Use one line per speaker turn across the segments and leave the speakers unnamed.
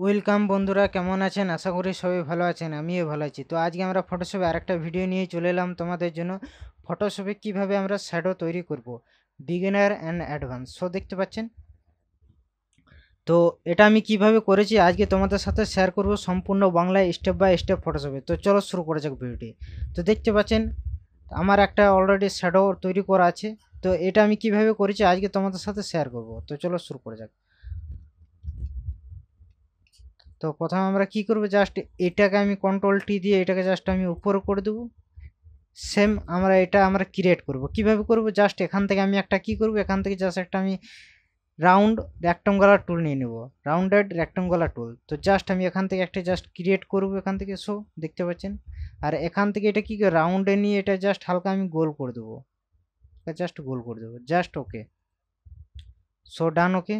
welcome বন্ধুরা কেমন আছেন আশা করি সবাই ভালো আছেন আমিও ভালো আছি তো আজকে আমরা ফটোশপে আরেকটা ভিডিও নিয়ে চলে এলাম তোমাদের জন্য ফটোশপে কিভাবে আমরা শ্যাডো তৈরি করব বিগিনার অ্যান্ড অ্যাডভান্স সো দেখতে পাচ্ছেন তো এটা আমি কিভাবে করেছি আজকে তোমাদের সাথে শেয়ার করব সম্পূর্ণ বাংলায় স্টেপ বাই স্টেপ ফটোশপে তো চলো শুরু করে যাক ভিডিওটি তো দেখতে পাচ্ছেন আমার একটা অলরেডি শ্যাডো তৈরি করা আছে তো এটা আমি কিভাবে করেছি আজকে তোমাদের সাথে শেয়ার করব তো চলো শুরু করে যাক তো প্রথমে আমরা কি করব জাস্ট এটাকে আমি কন্ট্রোল টি দিয়ে এটাকে জাস্ট আমি উপরে করে দেবো সেম আমরা এটা আমরা ক্রিয়েট করব কিভাবে করব জাস্ট এখান থেকে আমি একটা কি করব এখান থেকে জাস্ট একটা আমি রাউন্ড রেক্টাঙ্গুলার টুল নিয়ে নেব রাউন্ডেড রেক্টাঙ্গুলার টুল তো জাস্ট আমি এখান থেকে একটা জাস্ট ক্রিয়েট করব এখান থেকে শো দেখতে পাচ্ছেন আর এখান থেকে এটা কি রাউন্ডে নিয়ে এটা জাস্ট হালকা আমি গোল করে দেবো জাস্ট গোল করে দেবো জাস্ট ওকে শো ডান ওকে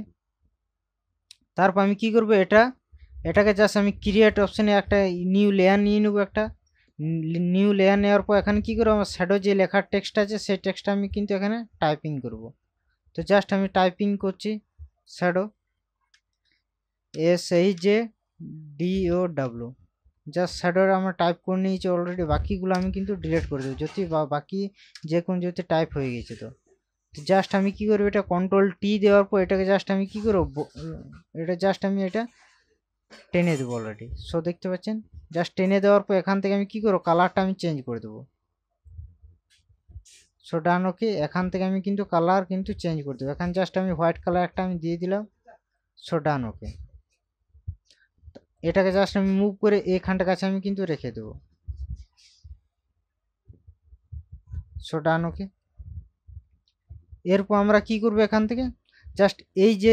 তারপর আমি কি করব এটা এটাকে জাস্ট আমি ক্রিয়েট অপশানে একটা নিউ লেয়ার নিয়ে নেবো একটা নিউ লেয়ার নেওয়ার পর এখানে কী করবো আমার শ্যাডো যে লেখার টেক্সট আছে সেই টেক্সটটা আমি কিন্তু এখানে টাইপিং করব তো জাস্ট আমি টাইপিং করছি shadow S H J DO W just শ্যাডোর আমরা টাইপ করে নিয়েছি অলরেডি বাকিগুলো আমি কিন্তু ডিলিট করে দেবো যদি বাকি যে কোন যদি টাইপ হয়ে গেছে তো তো জাস্ট আমি কি করবো এটা কন্ট্রোল টি দেওয়ার পর এটাকে জাস্ট আমি কি করবো এটা জাস্ট আমি এটা টেনে দেবো অলরেডি সো দেখতে পাচ্ছেন জাস্ট টেনে দেওয়ার পর এখান থেকে আমি কি করবো কালারটা আমি চেঞ্জ করে দেবো সো ডান ওকে এখান থেকে আমি কিন্তু কালার কিন্তু চেঞ্জ করে দেবো এখানে জাস্ট আমি হোয়াইট কালার একটা আমি দিয়ে দিলাম সো ডান ওকে এটাকে জাস্ট আমি মুভ করে এখানটার কাছে আমি কিন্তু রেখে দেবো সো ডান ওকে এরপর আমরা কি করব এখান থেকে জাস্ট এই যে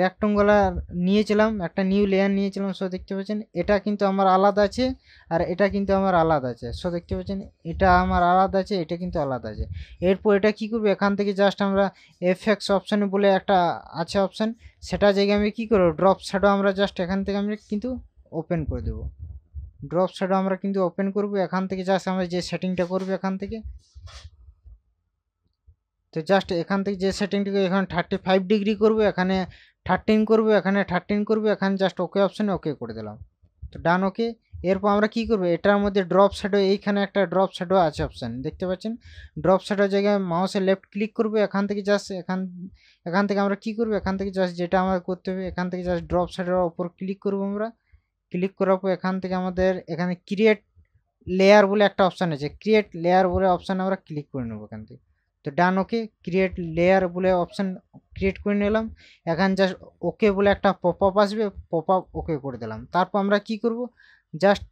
র্যাক্টঙ্গলার নিয়েছিলাম একটা নিউ লেয়ার নিয়েছিলাম সো দেখতে পাচ্ছেন এটা কিন্তু আমার আলাদা আছে আর এটা কিন্তু আমার আলাদা আছে সো দেখতে পাচ্ছেন এটা আমার আলাদা আছে এটা কিন্তু আলাদা আছে এরপর এটা কি করবো এখান থেকে জাস্ট আমরা এফএক্স অপশানে বলে একটা আছে অপশান সেটা জায়গায় আমি কি করবো ড্রপ শ্যাডো আমরা জাস্ট এখান থেকে আমি কিন্তু ওপেন করে দেবো ড্রপ শ্যাডো আমরা কিন্তু ওপেন করব এখান থেকে জাস্ট আমরা যে সেটিংটা করবো এখান থেকে তো জাস্ট এখান থেকে যে সেটিংটিকে এখানে থার্টি ফাইভ ডিগ্রি করবো এখানে থার্টিন করবো এখানে থার্টিন করবো এখানে জাস্ট ওকে অপশানে ওকে করে দিলাম তো ডান ওকে এরপর আমরা কি করবো এটার মধ্যে ড্রপ শ্যাডো এইখানে একটা ড্রপ শ্যাডো আছে অপশান দেখতে পাচ্ছেন ড্রপ শ্যাডোর জায়গায় মাউসে লেফট ক্লিক করবো এখান থেকে জাস্ট এখান এখান থেকে আমরা কি করবো এখান থেকে জাস্ট যেটা আমরা করতে হবে এখান থেকে জাস্ট ড্রপ শ্যাডোর ওপর ক্লিক করবো আমরা ক্লিক করার পর এখান থেকে আমাদের এখানে ক্রিয়েট লেয়ার বলে একটা অপশান আছে ক্রিয়েট লেয়ার বলে অপশান আমরা ক্লিক করে নেবো এখান থেকে তো ডান ওকে ক্রিয়েট লেয়ার বলে অপশান ক্রিয়েট করে নিলাম এখন জাস্ট ওকে বলে একটা পপ আপ আসবে পপ আপ ওকে করে দিলাম তারপর আমরা কি করব জাস্ট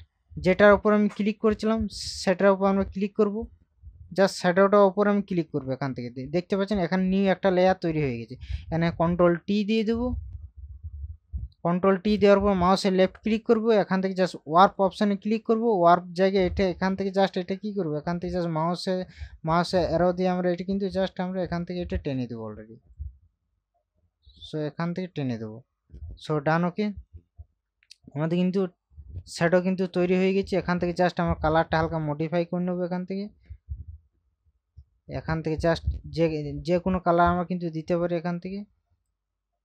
যেটার ওপর আমি ক্লিক করেছিলাম সেটার ওপর আমরা ক্লিক করব জাস্ট শ্যাডোটার ওপর আমি ক্লিক করবো এখান থেকে দেখতে পাচ্ছেন এখানে নিউ একটা লেয়ার তৈরি হয়ে গেছে এখানে কন্ট্রোল টি দিয়ে দেবো কন্ট্রোল টি দেওয়ার পর মাউসে লেফট ক্লিক করবো এখান থেকে জাস্ট ওয়ার্প অপশানে ক্লিক করবো ওয়ার্প জায়গায় এটা এখান থেকে জাস্ট এটা কী করবো এখান থেকে জাস্ট মাউসে মাউসে এরো দিয়ে আমরা এটা কিন্তু জাস্ট আমরা এখান থেকে এটা টেনে দেবো অলরেডি সো এখান থেকে টেনে দেবো সো ডান ওকে আমাদের কিন্তু শ্যাডো কিন্তু তৈরি হয়ে গেছে এখান থেকে জাস্ট আমার কালারটা হালকা মডিফাই করে নেবো এখান থেকে এখান থেকে জাস্ট যে যে কোনো কালার আমরা কিন্তু দিতে পারি এখান থেকে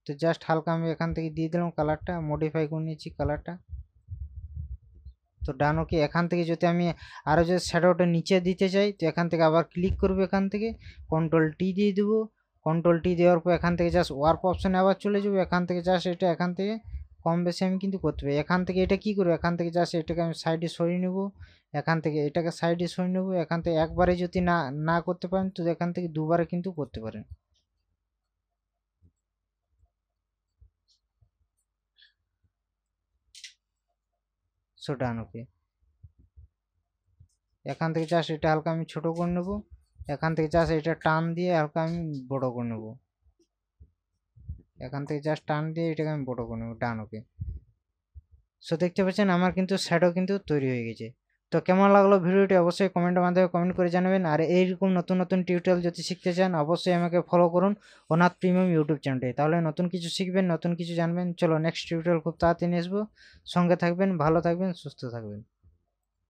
তো জাস্ট হালকা আমি এখান থেকে দিয়ে দিলাম কালারটা মডিফাই করে নিয়েছি কালারটা তো ডানো কি এখান থেকে যদি আমি আরও যদি শ্যাডোটা নিচে দিতে চাই তো এখান থেকে আবার ক্লিক করবো এখান থেকে কন্ট্রোল টি দিয়ে দেবো কন্ট্রোল টি দেওয়ার পর এখান থেকে জাস্ট ওয়ার্প অপশানে আবার চলে যাবো এখান থেকে জাস্ট এটা এখান থেকে কম বেশি আমি কিন্তু করতে পারি এখান থেকে এটা কি করবো এখান থেকে জাস্ট এটাকে আমি সাইডে সরিয়ে নেব এখান থেকে এটাকে সাইডে সরিয়ে নেব এখান থেকে একবারে যদি না না করতে পারেন তো এখান থেকে দুবারে কিন্তু করতে পারেন শোটানোকে এখান থেকে চাষ এটা হালকা আমি ছোটো করে নেব এখান থেকে চাষ এটা টান দিয়ে হালকা আমি বড় করে নেবো এখান থেকে চাষ টান দিয়ে এটাকে আমি বড় করে নেব ডানোকে সো দেখতে পাচ্ছেন আমার কিন্তু শ্যাডো কিন্তু তৈরি হয়ে গেছে তো কেমন লাগলো ভিডিওটি অবশ্যই কমেন্টের মাধ্যমে কমেন্ট করে জানাবেন আর এইরকম নতুন নতুন টিউটোরিয়াল যদি শিখতে চান অবশ্যই আমাকে ফলো করুন অনাথ প্রিমিয়াম ইউটিউব চ্যানেলে তাহলে নতুন কিছু শিখবেন নতুন কিছু জানবেন চলো নেক্সট টিউটোরিয়াল খুব তাড়াতাড়ি নিয়ে আসবো সঙ্গে থাকবেন ভালো থাকবেন সুস্থ থাকবেন